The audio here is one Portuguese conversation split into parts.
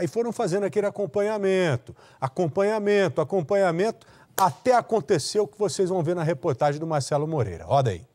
Aí foram fazendo aquele acompanhamento, acompanhamento, acompanhamento, até aconteceu o que vocês vão ver na reportagem do Marcelo Moreira. Roda aí.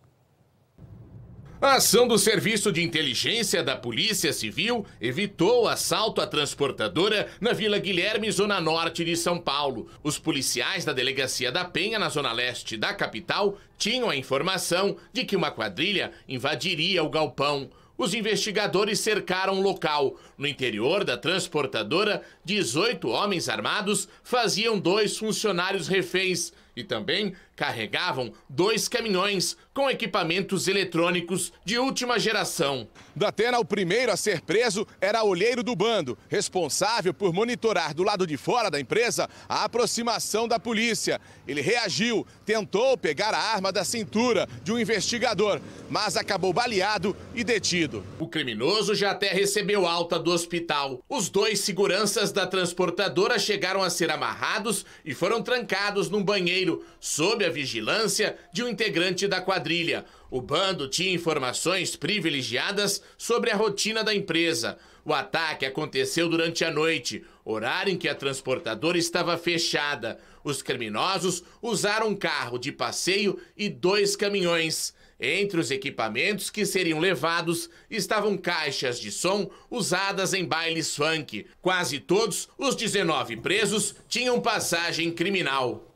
A ação do Serviço de Inteligência da Polícia Civil evitou o assalto à transportadora na Vila Guilherme, zona norte de São Paulo. Os policiais da Delegacia da Penha, na zona leste da capital, tinham a informação de que uma quadrilha invadiria o galpão os investigadores cercaram o local. No interior da transportadora, 18 homens armados faziam dois funcionários reféns e também carregavam dois caminhões com equipamentos eletrônicos de última geração. Datena, o primeiro a ser preso, era olheiro do bando, responsável por monitorar do lado de fora da empresa a aproximação da polícia. Ele reagiu, tentou pegar a arma da cintura de um investigador, mas acabou baleado e detido. O criminoso já até recebeu alta do hospital. Os dois seguranças da transportadora chegaram a ser amarrados e foram trancados num banheiro Pinheiro, sob a vigilância de um integrante da quadrilha. O bando tinha informações privilegiadas sobre a rotina da empresa. O ataque aconteceu durante a noite, horário em que a transportadora estava fechada. Os criminosos usaram um carro de passeio e dois caminhões. Entre os equipamentos que seriam levados estavam caixas de som usadas em bailes funk. Quase todos os 19 presos tinham passagem criminal.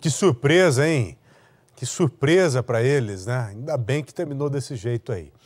Que surpresa, hein? Que surpresa para eles, né? Ainda bem que terminou desse jeito aí.